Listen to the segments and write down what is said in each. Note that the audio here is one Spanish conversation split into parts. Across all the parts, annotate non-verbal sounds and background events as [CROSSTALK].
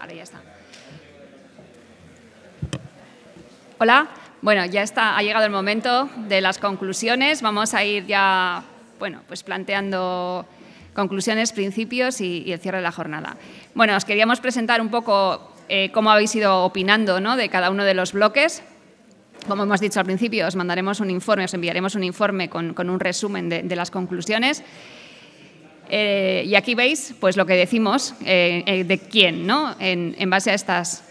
Ahora ya está. Hola. Bueno, ya está, ha llegado el momento de las conclusiones. Vamos a ir ya, bueno, pues planteando conclusiones, principios y, el cierre de la jornada. Bueno, os queríamos presentar un poco eh, cómo habéis ido opinando ¿no? de cada uno de los bloques. Como hemos dicho al principio, os mandaremos un informe, os enviaremos un informe con, un resumen de, de las conclusiones. Eh, y aquí veis pues, lo que decimos eh, eh, de quién, ¿no? en, base a estas,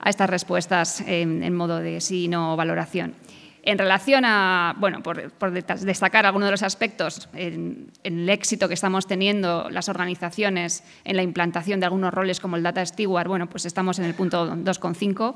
a estas respuestas en, modo de sí no valoración. En relación a, bueno, por, destacar algunos de los aspectos en, en, el éxito que estamos teniendo las organizaciones en la implantación de algunos roles como el Data Steward, bueno, pues estamos en el punto 2,5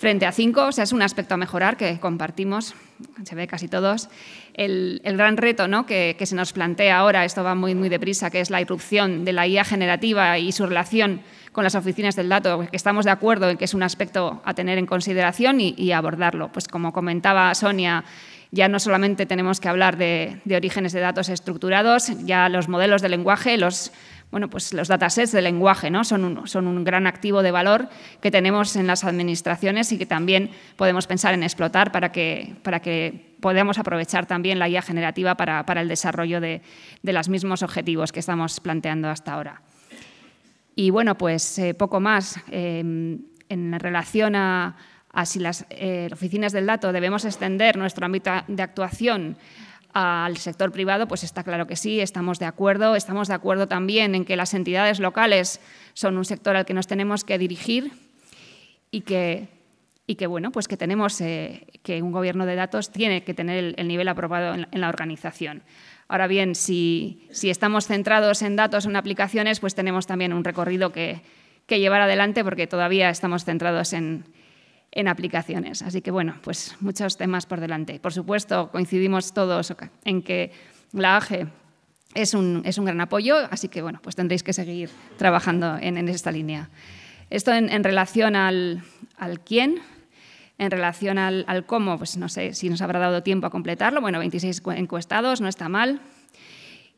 frente a cinco, o sea, es un aspecto a mejorar que compartimos, se ve casi todos. El, el gran reto ¿no? que, que, se nos plantea ahora, esto va muy, muy deprisa, que es la irrupción de la IA generativa y su relación con las oficinas del dato, que estamos de acuerdo en que es un aspecto a tener en consideración y, y abordarlo. Pues como comentaba Sonia, ya no solamente tenemos que hablar de, de orígenes de datos estructurados, ya los modelos de lenguaje, los bueno, pues los datasets de lenguaje ¿no? son, un, son un gran activo de valor que tenemos en las administraciones y que también podemos pensar en explotar para que, para que podamos aprovechar también la guía generativa para, el desarrollo de, los mismos objetivos que estamos planteando hasta ahora. Y bueno, pues eh, poco más. Em, en relación a, si las eh, oficinas del dato debemos extender nuestro ámbito de actuación al sector privado, pues está claro que sí, estamos de acuerdo. Estamos de acuerdo también en que las entidades locales son un sector al que nos tenemos que dirigir y que, y que bueno, pues que tenemos eh, que un gobierno de datos tiene que tener el, nivel aprobado en, la organización. Ahora bien, si, estamos centrados en datos o en aplicaciones, pues tenemos también un recorrido que llevar adelante porque todavía estamos centrados en, en aplicaciones. Así que bueno, pues muchos temas por delante. Por supuesto, coincidimos todos en que la AGE es un, es un gran apoyo, así que bueno, pues tendréis que seguir trabajando en, esta línea. Esto en, relación al, quién, en relación al, al, cómo, pues no sé si nos habrá dado tiempo a completarlo. Bueno, 26 encuestados, no está mal.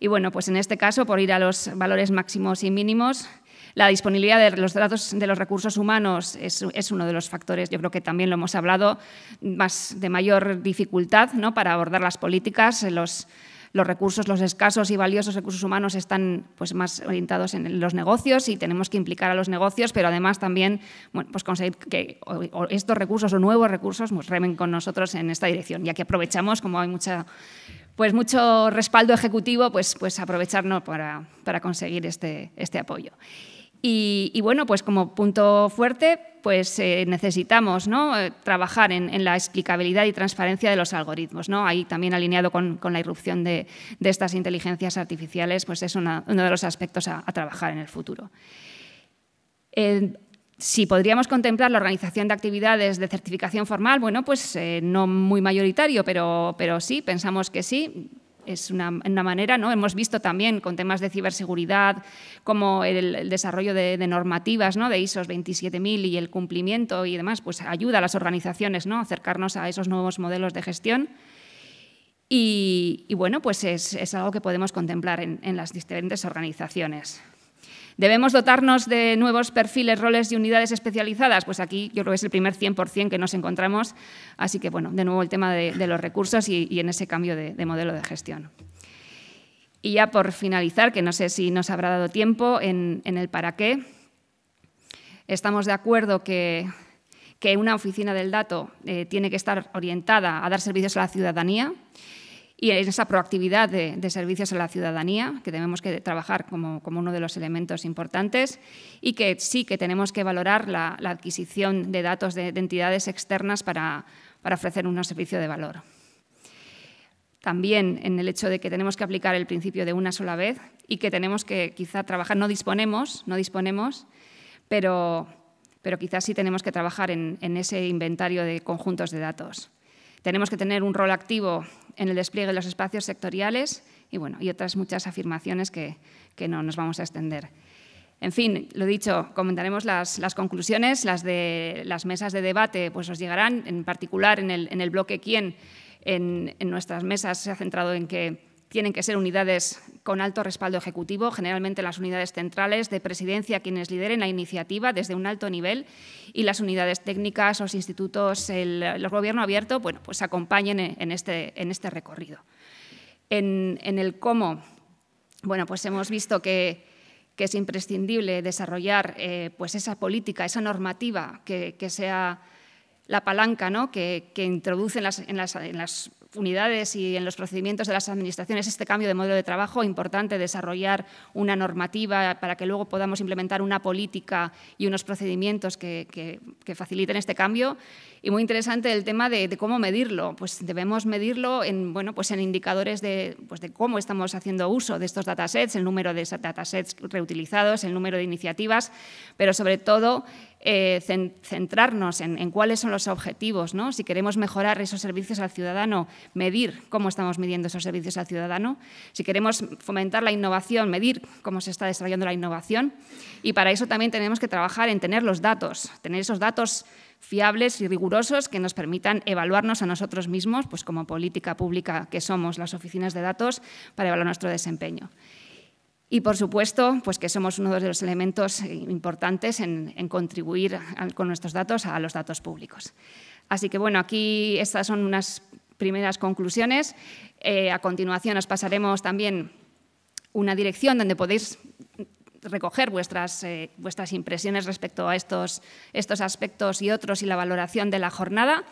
Y bueno, pues en este caso, por ir a los valores máximos y mínimos, la disponibilidad de los datos de los recursos humanos es, uno de los factores, yo creo que también lo hemos hablado, más de mayor dificultad ¿no? para abordar las políticas, los, recursos, los escasos y valiosos recursos humanos están pues, más orientados en los negocios y tenemos que implicar a los negocios, pero además también pues conseguir que estos recursos o nuevos recursos pues, remen con nosotros en esta dirección, ya que aprovechamos, como hay mucha, pues, mucho respaldo ejecutivo, pues, pues aprovecharnos para, conseguir este, este apoyo. Y, bueno, pues como punto fuerte, pues eh, necesitamos eh, trabajar en, la explicabilidad y transparencia de los algoritmos. ¿no? Ahí también alineado con, la irrupción de, estas inteligencias artificiales, pues es uno de los aspectos a, trabajar en el futuro. Eh, si podríamos contemplar la organización de actividades de certificación formal, bueno, pues no muy mayoritario, pero sí, pensamos que sí es una, manera, ¿no? Hemos visto también con temas de ciberseguridad, como el, desarrollo de, normativas, ¿no? De ISO 27000 y el cumplimiento y demás, pues ayuda a las organizaciones, ¿no? Acercarnos a esos nuevos modelos de gestión. Y, bueno, pues es, algo que podemos contemplar en las diferentes organizaciones. ¿Debemos dotarnos de nuevos perfiles, roles y unidades especializadas? Pues aquí yo creo que es el primer 100% que nos encontramos. Así que, bueno, de nuevo el tema de, los recursos y, en ese cambio de, modelo de gestión. Y ya por finalizar, que no sé si nos habrá dado tiempo en, el para qué, estamos de acuerdo que, que una oficina del dato eh, tiene que estar orientada a dar servicios a la ciudadanía y esa proactividad de, servicios a la ciudadanía, que tenemos que trabajar como, uno de los elementos importantes, y que sí que tenemos que valorar la, adquisición de datos de, entidades externas para, ofrecer un servicio de valor. También en el hecho de que tenemos que aplicar el principio de una sola vez y que tenemos que quizá trabajar, no disponemos, no disponemos, pero, pero quizás sí tenemos que trabajar en ese inventario de conjuntos de datos. Tenemos que tener un rol activo en el despliegue de los espacios sectoriales y, bueno, y otras muchas afirmaciones que, no nos vamos a extender. En fin, lo dicho, comentaremos las, conclusiones, las de las mesas de debate, pues os llegarán, en particular en el, en el bloque Quién, en, en, nuestras mesas se ha centrado en que tienen que ser unidades con alto respaldo ejecutivo, generalmente las unidades centrales de presidencia quienes lideren la iniciativa desde un alto nivel y las unidades técnicas, los institutos, los gobiernos gobierno abierto, bueno, pues acompañen en este, este, recorrido. En, el cómo, bueno, pues hemos visto que, es imprescindible desarrollar eh, pues esa política, esa normativa que, sea la palanca ¿no? que, que introduce las, en las unidades y en los procedimientos de las administraciones este cambio de modelo de trabajo, importante desarrollar una normativa para que luego podamos implementar una política y unos procedimientos que, que, faciliten este cambio. Y muy interesante el tema de, de, cómo medirlo. Pues debemos medirlo en, bueno, pues en indicadores de, pues de cómo estamos haciendo uso de estos datasets, el número de datasets reutilizados, el número de iniciativas, pero sobre todo eh, centrarnos en, cuáles son los objetivos, ¿no? si queremos mejorar esos servicios al ciudadano, medir cómo estamos midiendo esos servicios al ciudadano, si queremos fomentar la innovación, medir cómo se está desarrollando la innovación. Y para eso también tenemos que trabajar en tener los datos, tener esos datos fiables y rigurosos que nos permitan evaluarnos a nosotros mismos, pues como política pública que somos las oficinas de datos, para evaluar nuestro desempeño. Y, por supuesto, pues que somos uno de los elementos importantes en, contribuir con nuestros datos a los datos públicos. Así que, bueno, aquí estas son unas primeras conclusiones. Eh, a continuación os pasaremos también una dirección donde podéis recoger vuestras, eh, vuestras impresiones respecto a estos, estos aspectos y otros y la valoración de la jornada.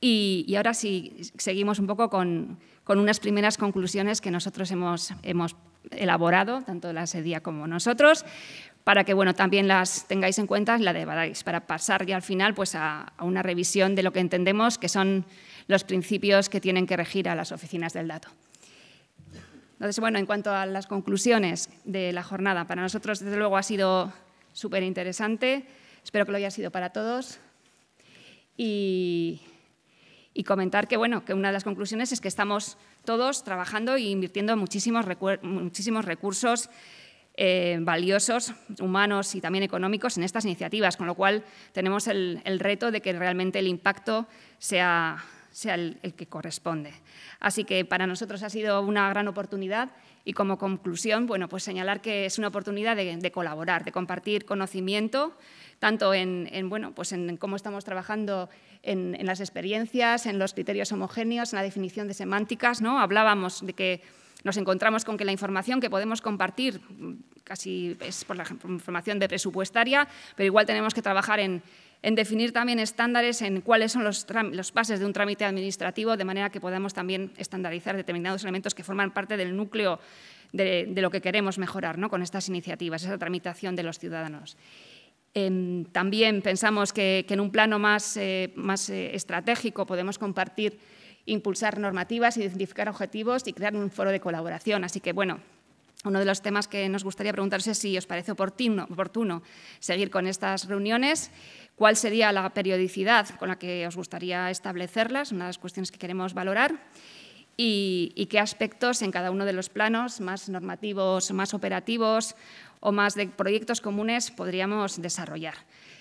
Y, ahora sí, seguimos un poco con, unas primeras conclusiones que nosotros hemos, hemos elaborado, tanto la SEDIA como nosotros, para que bueno, también las tengáis en cuenta y la para pasar ya al final pues, a, una revisión de lo que entendemos que son los principios que tienen que regir a las oficinas del dato. Entonces, bueno, en cuanto a las conclusiones de la jornada, para nosotros desde luego ha sido súper interesante, espero que lo haya sido para todos. Y y comentar que, bueno, que una de las conclusiones es que estamos todos trabajando e invirtiendo muchísimos, recursos eh, valiosos, humanos y también económicos en estas iniciativas, con lo cual tenemos el reto de que realmente el impacto sea, sea el, que corresponde. Así que para nosotros ha sido una gran oportunidad y como conclusión, bueno, pues señalar que es una oportunidad de, colaborar, de compartir conocimiento, tanto en, bueno, pues en cómo estamos trabajando en, las experiencias, en los criterios homogéneos, en la definición de semánticas. ¿no? Hablábamos de que nos encontramos con que la información que podemos compartir mm, casi es por la información de presupuestaria, pero igual tenemos que trabajar en, en definir también estándares en cuáles son los, pases de un trámite administrativo, de manera que podamos también estandarizar determinados elementos que forman parte del núcleo de, lo que queremos mejorar ¿no? con estas iniciativas, esa tramitación de los ciudadanos. Em, también pensamos que, en un plano más, eh, eh, estratégico podemos compartir, impulsar normativas, identificar objetivos y crear un foro de colaboración. Así que, bueno, uno de los temas que nos gustaría preguntaros es si os parece oportuno, seguir con estas reuniones, cuál sería la periodicidad con la que os gustaría establecerlas, una de las cuestiones que queremos valorar, y qué aspectos en cada uno de los planos, más normativos, más operativos o más de proyectos comunes, podríamos desarrollar.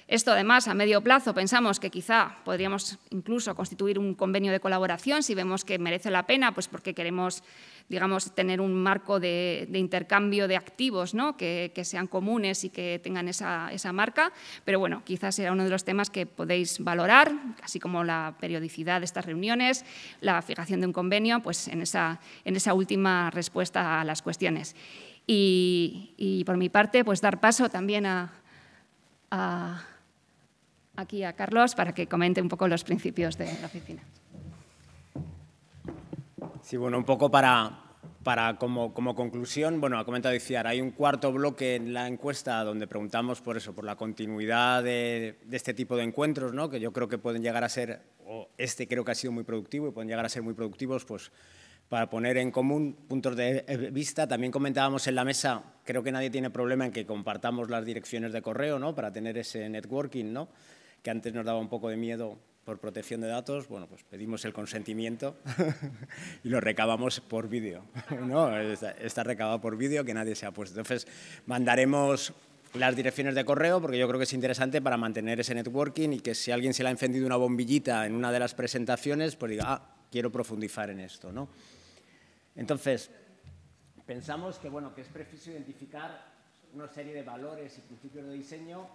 Esto, además, a medio plazo pensamos que quizá podríamos incluso constituir un convenio de colaboración si vemos que merece la pena, pues porque queremos, digamos, tener un marco de, intercambio de activos que, sean comunes y que tengan esa, marca. Pero bueno, quizás será uno de los temas que podéis valorar, así como la periodicidad de estas reuniones, la fijación de un convenio, pues en esa, en esa última respuesta a las cuestiones. Y, por mi parte, pues dar paso también a aquí a Carlos para que comente un poco los principios de la oficina. Sí, bueno, un poco para, para como, como, conclusión, bueno, ha comentado Iciar, hay un cuarto bloque en la encuesta donde preguntamos por eso, por la continuidad de, de este tipo de encuentros, ¿no? que yo creo que pueden llegar a ser, o este creo que ha sido muy productivo y pueden llegar a ser muy productivos, pues para poner en común puntos de vista. También comentábamos en la mesa, creo que nadie tiene problema en que compartamos las direcciones de correo, ¿no? Para tener ese networking, ¿no? que antes nos daba un poco de miedo por protección de datos, bueno, pues pedimos el consentimiento [LAUGHS] y lo recabamos por vídeo. [LAUGHS] ¿no? Está, recabado por vídeo que nadie se ha puesto. Entonces, mandaremos las direcciones de correo, porque yo creo que es interesante para mantener ese networking y que si alguien se le ha encendido una bombillita en una de las presentaciones, pues diga, ah, quiero profundizar en esto. ¿no? Entonces, pensamos que, bueno, que es preciso identificar una serie de valores y principios de diseño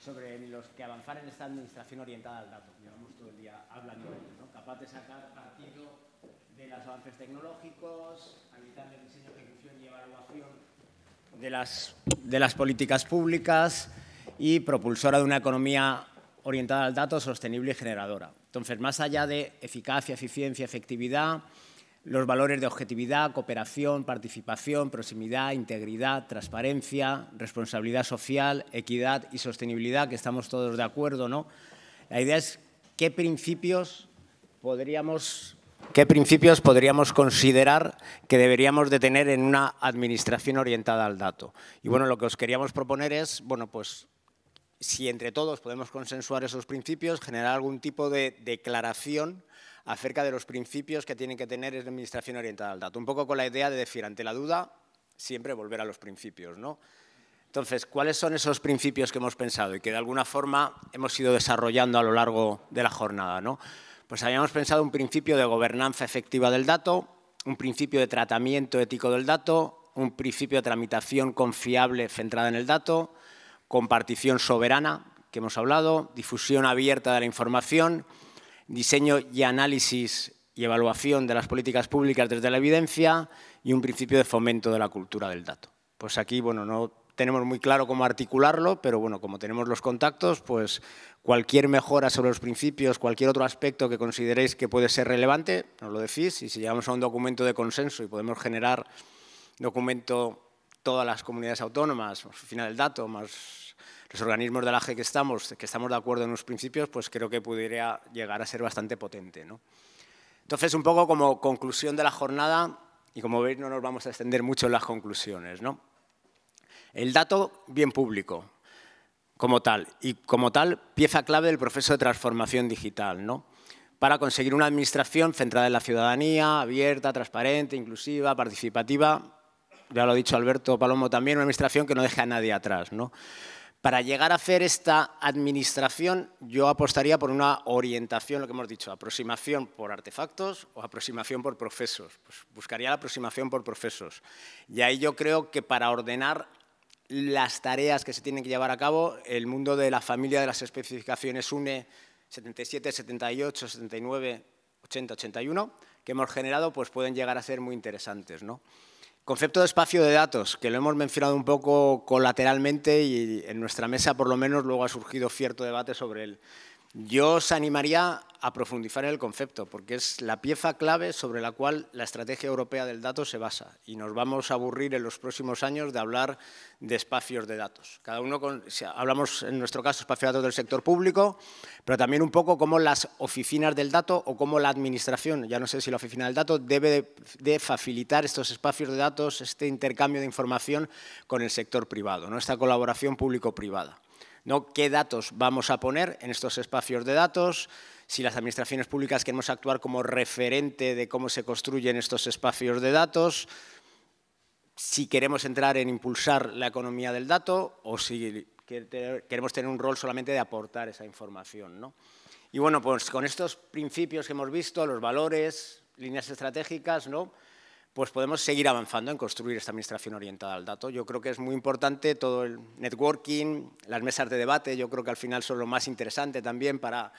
sobre los que avanzar en esta administración orientada al dato. Llevamos todo el día hablando de ello, ¿no? capaz de sacar partido de los avances tecnológicos, habilitar el diseño, ejecución y evaluación de las, de las políticas públicas y propulsora de una economía orientada al dato, sostenible y generadora. Entonces, más allá de eficacia, eficiencia, efectividad, los valores de objetividad, cooperación, participación, proximidad, integridad, transparencia, responsabilidad social, equidad y sostenibilidad, que estamos todos de acuerdo, ¿no? La idea es qué principios podríamos qué principios podríamos considerar que deberíamos de tener en una administración orientada al dato. Y bueno, lo que os queríamos proponer es, bueno, pues si entre todos podemos consensuar esos principios, generar algún tipo de declaración acerca de los principios que tienen que tener la administración orientada al dato. Un poco con la idea de decir, ante la duda, siempre volver a los principios, Entonces, ¿cuáles son esos principios que hemos pensado y que de alguna forma hemos ido desarrollando a lo largo de la jornada? ¿no? Pues habíamos pensado un principio de gobernanza efectiva del dato, un principio de tratamiento ético del dato, un principio de tramitación confiable centrada en el dato, compartición soberana, que hemos hablado, difusión abierta de la información, diseño y análisis y evaluación de las políticas públicas desde la evidencia y un principio de fomento de la cultura del dato. Pues aquí, bueno, no tenemos muy claro cómo articularlo, pero bueno, como tenemos los contactos, pues cualquier mejora sobre los principios, cualquier otro aspecto que consideréis que puede ser relevante, nos lo decís y si llegamos a un documento de consenso y podemos generar documento todas las comunidades autónomas, al final del dato, más los organismos la AGE que estamos, que estamos de acuerdo en los principios, pues creo que pudiera llegar a ser bastante potente. ¿no? Entonces, un poco como conclusión de la jornada, y como veis no nos vamos a extender mucho en las conclusiones, ¿no? El dato bien público, como tal, y como tal, pieza clave del proceso de transformación digital, ¿no? para conseguir una administración centrada en la ciudadanía, abierta, transparente, inclusiva, participativa. Ya lo ha dicho Alberto Palomo también, una administración que no deje a nadie atrás. ¿no? Para llegar a hacer esta administración, yo apostaría por una orientación, lo que hemos dicho, aproximación por artefactos o aproximación por procesos. Pues buscaría la aproximación por procesos. Y ahí yo creo que para ordenar las tareas que se tienen que llevar a cabo, el mundo de la familia de las especificaciones UNE 77, 78, 79, 80, 81, que hemos generado, pues pueden llegar a ser muy interesantes. ¿no? Concepto de espacio de datos, que lo hemos mencionado un poco colateralmente y en nuestra mesa por lo menos luego ha surgido cierto debate sobre él. Yo os animaría a profundizar en el concepto, porque es la pieza clave sobre la cual la estrategia europea del dato se basa. Y nos vamos a aburrir en los próximos años de hablar de espacios de datos. Cada uno con, hablamos, en nuestro caso, espacio de datos del sector público, pero también un poco cómo las oficinas del dato o cómo la administración, ya no sé si la oficina del dato, debe de facilitar estos espacios de datos, este intercambio de información con el sector privado, ¿no? esta colaboración público-privada. ¿no? qué datos vamos a poner en estos espacios de datos, si las administraciones públicas queremos actuar como referente de cómo se construyen estos espacios de datos, si queremos entrar en impulsar la economía del dato o si queremos tener un rol solamente de aportar esa información. Y bueno, pues con estos principios que hemos visto, los valores, líneas estratégicas, ¿no? pues podemos seguir avanzando en construir esta administración orientada al dato. Yo creo que es muy importante todo el networking, las mesas de debate, yo creo que al final son lo más interesante también para,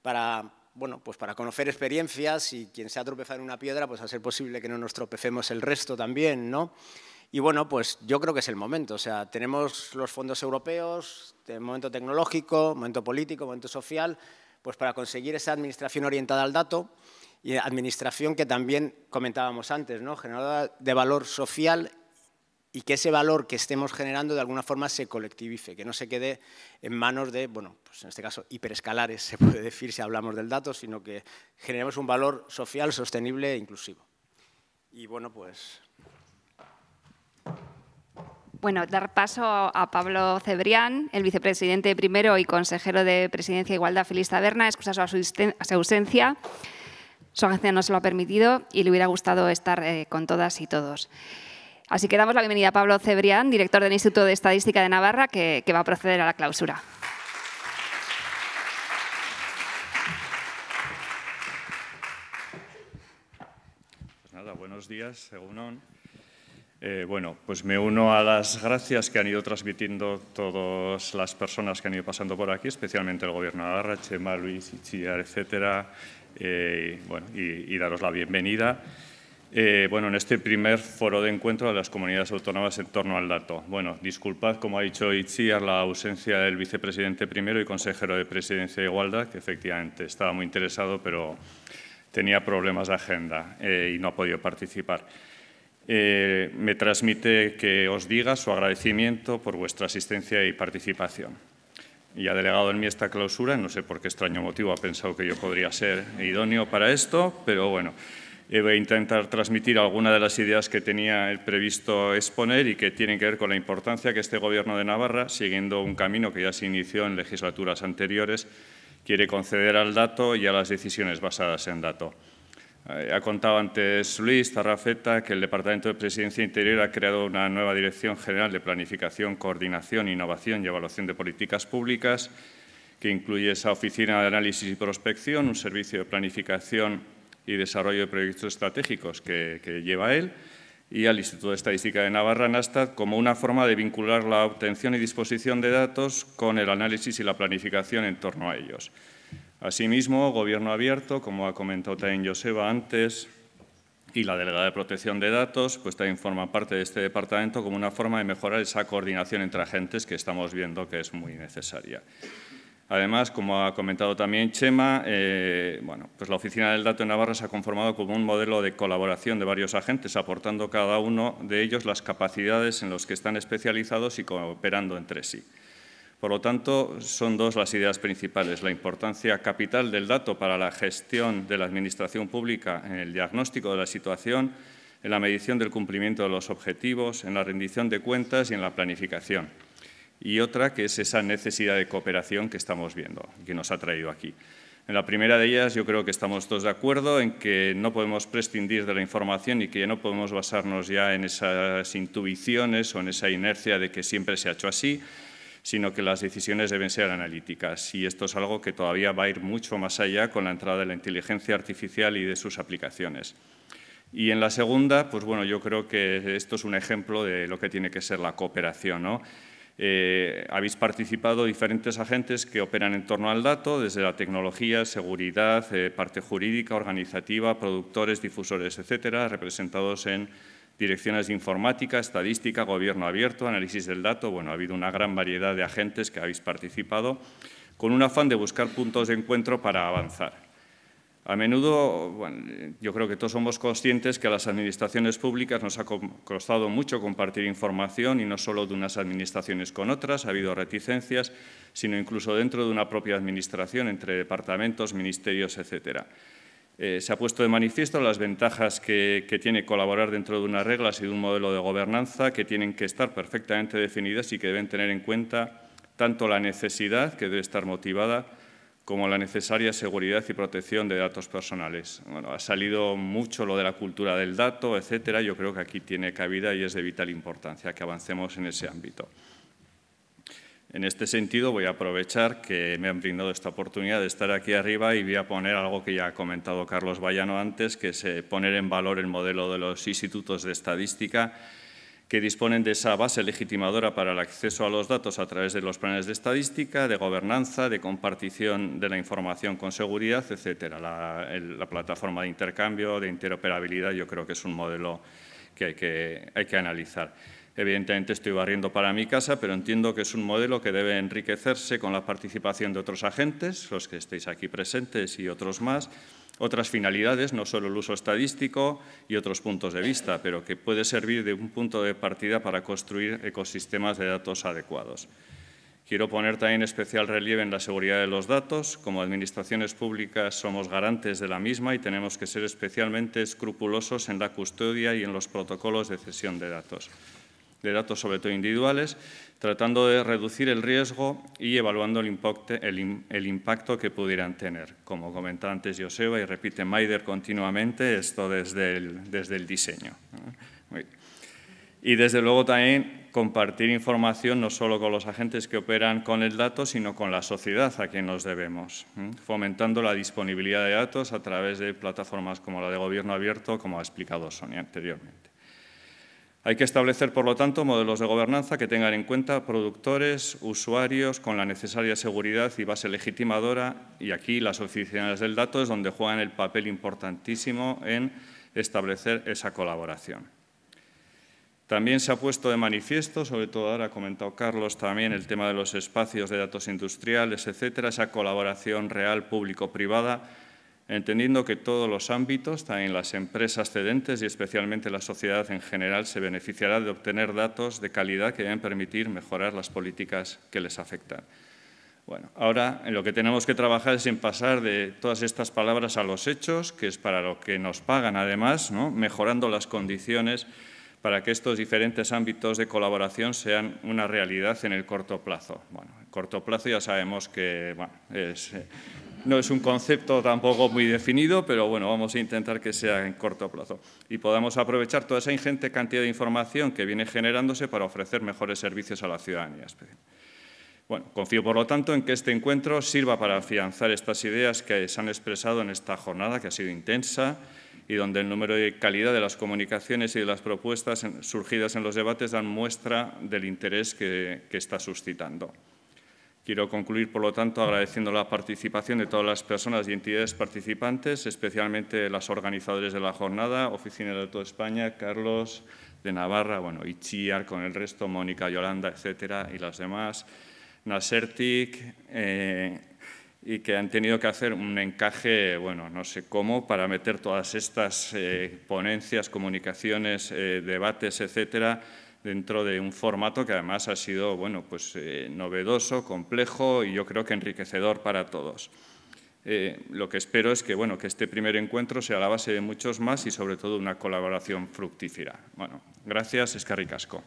para, bueno, pues para conocer experiencias y quien se ha tropezado en una piedra, pues a ser posible que no nos tropecemos el resto también, ¿no? Y bueno, pues yo creo que es el momento. O sea, tenemos los fondos europeos, momento tecnológico, momento político, momento social, pues para conseguir esa administración orientada al dato y administración que también comentábamos antes, ¿no? generadora de valor social y que ese valor que estemos generando de alguna forma se colectivice, que no se quede en manos de, bueno, pues en este caso hiperescalares [LAUGHS] se puede decir si hablamos del dato, sino que generemos un valor social sostenible e inclusivo. Y bueno, pues... Bueno, dar paso a Pablo Cebrián, el vicepresidente primero y consejero de Presidencia e Igualdad Feliz Taberna, excusas a su ausencia. Su agencia no se lo ha permitido y le hubiera gustado estar eh, con todas y todos. Así que damos la bienvenida a Pablo Cebrián, director del Instituto de Estadística de Navarra, que, va a proceder a la clausura. Pues nada, buenos días, según eh, bueno, pues me uno a las gracias que han ido transmitiendo todas las personas que han ido pasando por aquí, especialmente el Gobierno de Navarra, Chema, Luis, Itziar, etcétera, eh, y, daros la bienvenida. Eh, bueno, en este primer foro de encuentro de las comunidades autónomas en torno al dato. Bueno, disculpad, como ha dicho Itziar, la ausencia del vicepresidente primero y consejero de Presidencia de Igualdad, que efectivamente estaba muy interesado, pero tenía problemas de agenda eh, y no ha podido participar. me transmite que os diga su agradecimiento por vuestra asistencia y participación y ha delegado en mí esta clausura. No sé por qué extraño motivo ha pensado que yo podría ser idóneo para esto, pero bueno, voy a intentar transmitir algunas de las ideas que tenía previsto exponer y que tienen que ver con la importancia que este Gobierno de Navarra, siguiendo un camino que ya se inició en legislaturas anteriores, quiere conceder al dato y a las decisiones basadas en dato. Eh, ha contado antes Luis Tarrafeta que el Departamento de Presidencia Interior ha creado una nueva Dirección General de Planificación, Coordinación, Innovación y Evaluación de Políticas Públicas, que incluye esa oficina de análisis y prospección, un servicio de planificación y desarrollo de proyectos estratégicos que, lleva él, y al Instituto de Estadística de Navarra, NASTAD, como una forma de vincular la obtención y disposición de datos con el análisis y la planificación en torno a ellos. Asimismo, gobierno abierto, como ha comentado también Joseba antes, y la delegada de protección de datos, pues también forma parte de este departamento como una forma de mejorar esa coordinación entre agentes que estamos viendo que es muy necesaria. Además, como ha comentado también Chema, eh, bueno, pues la Oficina del Dato en Navarra se ha conformado como un modelo de colaboración de varios agentes, aportando cada uno de ellos las capacidades en las que están especializados y cooperando entre sí. Por lo tanto, son dos las ideas principales, la importancia capital del dato para la gestión de la Administración Pública en el diagnóstico de la situación, en la medición del cumplimiento de los objetivos, en la rendición de cuentas y en la planificación. Y otra que es esa necesidad de cooperación que estamos viendo, que nos ha traído aquí. En la primera de ellas yo creo que estamos todos de acuerdo en que no podemos prescindir de la información y que ya no podemos basarnos ya en esas intuiciones o en esa inercia de que siempre se ha hecho así, sino que las decisiones deben ser analíticas. Y esto es algo que todavía va a ir mucho más allá con la entrada de la inteligencia artificial y de sus aplicaciones. Y en la segunda, pues bueno, yo creo que esto es un ejemplo de lo que tiene que ser la cooperación. ¿no? Eh, habéis participado diferentes agentes que operan en torno al dato, desde la tecnología, seguridad, eh, parte jurídica, organizativa, productores, difusores, etcétera, representados en direcciones de informática, estadística, gobierno abierto, análisis del dato. Bueno, ha habido una gran variedad de agentes que habéis participado con un afán de buscar puntos de encuentro para avanzar. A menudo, yo creo que todos somos conscientes que a las administraciones públicas nos ha costado mucho compartir información y no solo de unas administraciones con otras, ha habido reticencias, sino incluso dentro de una propia administración, entre departamentos, ministerios, etcétera. Eh, se ha puesto de manifiesto las ventajas que, tiene colaborar dentro de unas reglas y de un modelo de gobernanza que tienen que estar perfectamente definidas y que deben tener en cuenta tanto la necesidad, que debe estar motivada, como la necesaria seguridad y protección de datos personales. Bueno, ha salido mucho lo de la cultura del dato, etcétera. Yo creo que aquí tiene cabida y es de vital importancia que avancemos en ese ámbito. En este sentido, voy a aprovechar que me han brindado esta oportunidad de estar aquí arriba y voy a poner algo que ya ha comentado Carlos Bayano antes, que es eh, poner en valor el modelo de los institutos de estadística que disponen de esa base legitimadora para el acceso a los datos a través de los planes de estadística, de gobernanza, de compartición de la información con seguridad, etc. La, plataforma de intercambio, de interoperabilidad, yo creo que es un modelo que, hay que analizar. Evidentemente estoy barriendo para mi casa, pero entiendo que es un modelo que debe enriquecerse con la participación de otros agentes, los que estéis aquí presentes y otros más, otras finalidades, no solo el uso estadístico y otros puntos de vista, pero que puede servir de un punto de partida para construir ecosistemas de datos adecuados. Quiero poner también especial relieve en la seguridad de los datos. Como administraciones públicas somos garantes de la misma y tenemos que ser especialmente escrupulosos en la custodia y en los protocolos de cesión de datos de datos, sobre todo individuales, tratando de reducir el riesgo y evaluando el, impacto que pudieran tener. Como comentaba antes Joseba y repite Maider continuamente, esto desde el, desde el diseño. Y desde luego también compartir información no solo con los agentes que operan con el dato, sino con la sociedad a quien nos debemos, fomentando la disponibilidad de datos a través de plataformas como la de Gobierno Abierto, como ha explicado Sonia anteriormente. Hay que establecer, por lo tanto, modelos de gobernanza que tengan en cuenta productores, usuarios, con la necesaria seguridad y base legitimadora. Y aquí las oficinas del dato es donde juegan el papel importantísimo en establecer esa colaboración. También se ha puesto de manifiesto, sobre todo ahora ha comentado Carlos también, el tema de los espacios de datos industriales, etcétera, esa colaboración real público-privada entendiendo que todos los ámbitos, también las empresas cedentes y especialmente la sociedad en general, se beneficiará de obtener datos de calidad que deben permitir mejorar las políticas que les afectan. Bueno, ahora en lo que tenemos que trabajar es en pasar de todas estas palabras a los hechos, que es para lo que nos pagan además, mejorando las condiciones para que estos diferentes ámbitos de colaboración sean una realidad en el corto plazo. Bueno, el corto plazo ya sabemos que es eh, no es un concepto tampoco muy definido, pero bueno, vamos a intentar que sea en corto plazo y podamos aprovechar toda esa ingente cantidad de información que viene generándose para ofrecer mejores servicios a la ciudadanía. Bueno, confío, por lo tanto, en que este encuentro sirva para afianzar estas ideas que se han expresado en esta jornada, que ha sido intensa y donde el número y calidad de las comunicaciones y de las propuestas surgidas en los debates dan muestra del interés que está suscitando. Quiero concluir, por lo tanto, agradeciendo la participación de todas las personas y entidades participantes, especialmente las organizadores de la jornada, Oficina de Todo España, Carlos de Navarra, bueno, Ichiar con el resto, Mónica, Yolanda, etcétera, y las demás, Nasertic, eh, y que han tenido que hacer un encaje, bueno, no sé cómo, para meter todas estas eh, ponencias, comunicaciones, eh, debates, etcétera, dentro de un formato que además ha sido bueno, pues, eh, novedoso, complejo y yo creo que enriquecedor para todos. Eh, lo que espero es que, bueno, que este primer encuentro sea la base de muchos más y sobre todo una colaboración fructífera. Bueno, gracias, Escarricasco.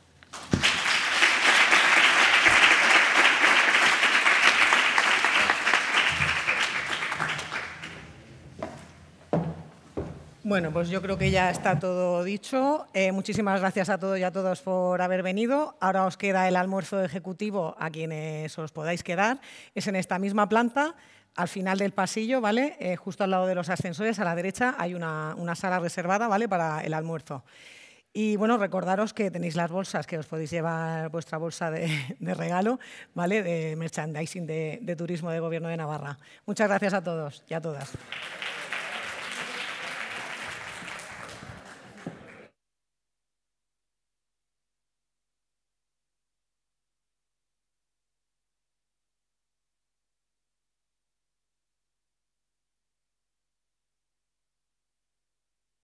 Bueno, pues yo creo que ya está todo dicho. Eh, muchísimas gracias a todos y a todas por haber venido. Ahora os queda el almuerzo ejecutivo a quienes os podáis quedar. Es en esta misma planta, al final del pasillo, ¿vale? Eh, justo al lado de los ascensores, a la derecha, hay una, una sala reservada, ¿vale? Para el almuerzo. Y bueno, recordaros que tenéis las bolsas, que os podéis llevar vuestra bolsa de, regalo, ¿vale? De merchandising de, de turismo de Gobierno de Navarra. Muchas gracias a todos y a todas.